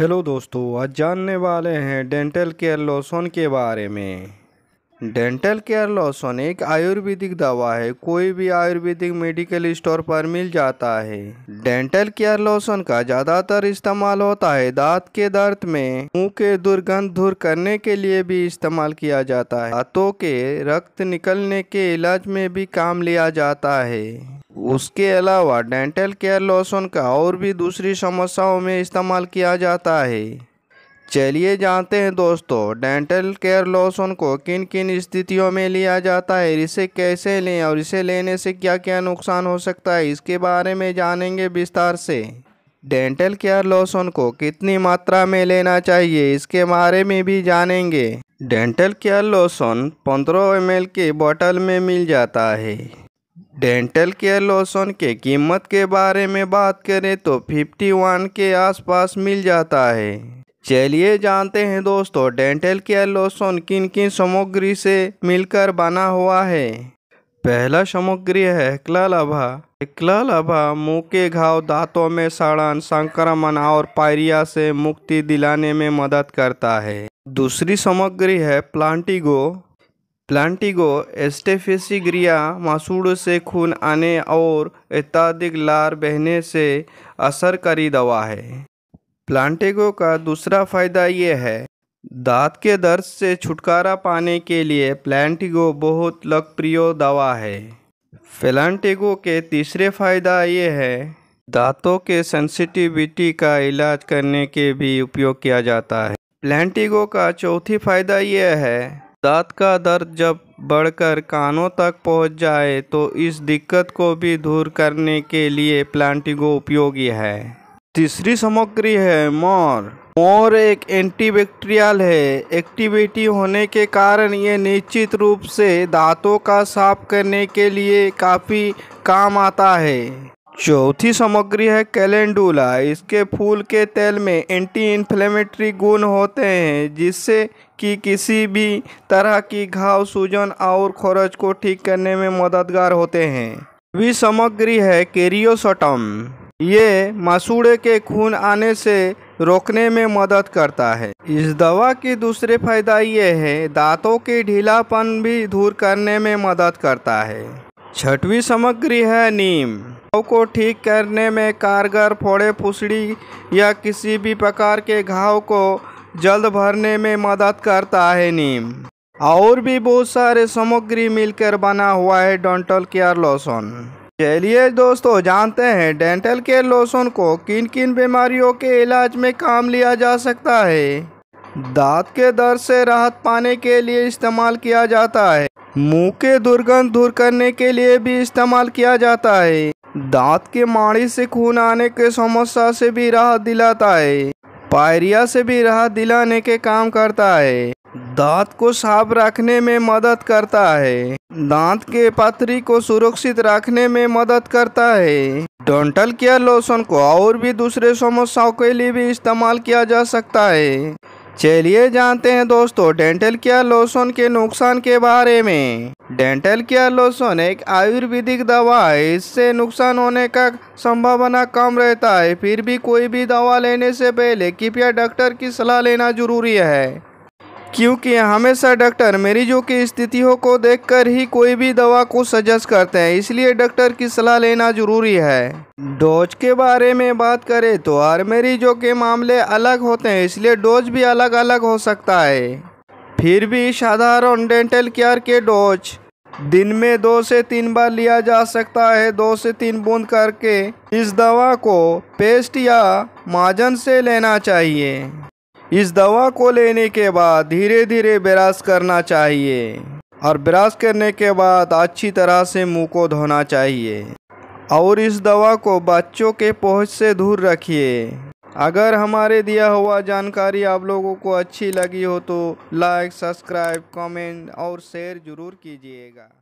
hello दोस्तों आज जानने वाले हैं डेंटल केयर लोशन के बारे में डेंटल केयर लोशन एक आयुर्वेदिक दवा है कोई भी आयुर्वेदिक मेडिकल स्टोर पर मिल जाता है डेंटल केयर लोशन का ज़्यादातर इस्तेमाल होता है दांत के दर्द में मुंह के दुर्गंध दूर करने के लिए भी इस्तेमाल किया जाता है हाथों के रक्त निकलने के इलाज में भी काम लिया जाता है उसके अलावा डेंटल केयर लोशन का और भी दूसरी समस्याओं में इस्तेमाल किया जाता है चलिए जानते हैं दोस्तों डेंटल केयर लोशन को किन किन स्थितियों में लिया जाता है इसे कैसे लें और इसे लेने से क्या क्या नुकसान हो सकता है इसके बारे में जानेंगे विस्तार से डेंटल केयर लोशन को कितनी मात्रा में लेना चाहिए इसके बारे में भी जानेंगे डेंटल केयर लोशन 15 एम के बॉटल में मिल जाता है डेंटल केयर लोशन के कीमत के बारे में बात करें तो 51 के आसपास मिल जाता है चलिए जानते हैं दोस्तों डेंटल केयर लोशन किन किन सामग्री से मिलकर बना हुआ है पहला सामग्री है क्ललभा अभा मुंह के घाव दांतों में सड़न संक्रमण और पायरिया से मुक्ति दिलाने में मदद करता है दूसरी सामग्री है प्लांटिगो प्लांटिगो एस्टेफेसिग्रिया मासूड़ से खून आने और इत्यादिक लार बहने से असरकारी दवा है प्लांटिगो का दूसरा फायदा ये है दांत के दर्द से छुटकारा पाने के लिए प्लांटिगो बहुत लोकप्रिय दवा है प्लांटेगो के तीसरे फायदा ये है दांतों के सेंसिटिविटी का इलाज करने के भी उपयोग किया जाता है प्लांटिगो का चौथी फायदा यह है दाँत का दर्द जब बढ़कर कानों तक पहुँच जाए तो इस दिक्कत को भी दूर करने के लिए प्लांटिगो उपयोगी है तीसरी सामग्री है मोर मोर एक एंटीबैक्टीरियल है एक्टिविटी होने के कारण ये निश्चित रूप से दांतों का साफ करने के लिए काफ़ी काम आता है चौथी सामग्री है कैलेंडुला इसके फूल के तेल में एंटी इन्फ्लेमेटरी गुण होते हैं जिससे कि किसी भी तरह की घाव सूजन और खरच को ठीक करने में मददगार होते हैं भी सामग्री है केरियोसोटम ये मसूड़े के खून आने से रोकने में मदद करता है इस दवा की दूसरे फायदा ये है दांतों के ढीलापन भी दूर करने में मदद करता है छठवीं सामग्री है नीम घाव को ठीक करने में कारगर फोड़े फुसड़ी या किसी भी प्रकार के घाव को जल्द भरने में मदद करता है नीम और भी बहुत सारे सामग्री मिलकर बना हुआ है डेंटल केयर लोशन चलिए दोस्तों जानते हैं डेंटल केयर लोशन को किन किन बीमारियों के इलाज में काम लिया जा सकता है दांत के दर्द से राहत पाने के लिए इस्तेमाल किया जाता है मुंह के दुर्गंध दूर करने के लिए भी इस्तेमाल किया जाता है दांत के माड़ी से खून आने के समस्या से भी राहत दिलाता है पायरिया से भी राहत दिलाने के काम करता है दांत को साफ रखने में मदद करता है दांत के पथरी को सुरक्षित रखने में मदद करता है डोंटल केयर लोशन को और भी दूसरे समस्याओं के लिए भी इस्तेमाल किया जा सकता है चलिए जानते हैं दोस्तों डेंटल केयर लोशन के नुकसान के बारे में डेंटल केयर लोशन एक आयुर्वेदिक दवा है इससे नुकसान होने का संभावना कम रहता है फिर भी कोई भी दवा लेने से पहले कृपया डॉक्टर की सलाह लेना जरूरी है क्योंकि हमेशा डॉक्टर मरीजों की स्थितियों को देखकर ही कोई भी दवा को सजेस्ट करते हैं इसलिए डॉक्टर की सलाह लेना ज़रूरी है डोज के बारे में बात करें तो हर मरीजों के मामले अलग होते हैं इसलिए डोज भी अलग अलग हो सकता है फिर भी साधारण डेंटल केयर के डोज दिन में दो से तीन बार लिया जा सकता है दो से तीन बूंद करके इस दवा को पेस्ट या माजन से लेना चाहिए इस दवा को लेने के बाद धीरे धीरे ब्रश करना चाहिए और ब्रश करने के बाद अच्छी तरह से मुंह को धोना चाहिए और इस दवा को बच्चों के पहुंच से दूर रखिए अगर हमारे दिया हुआ जानकारी आप लोगों को अच्छी लगी हो तो लाइक सब्सक्राइब कमेंट और शेयर ज़रूर कीजिएगा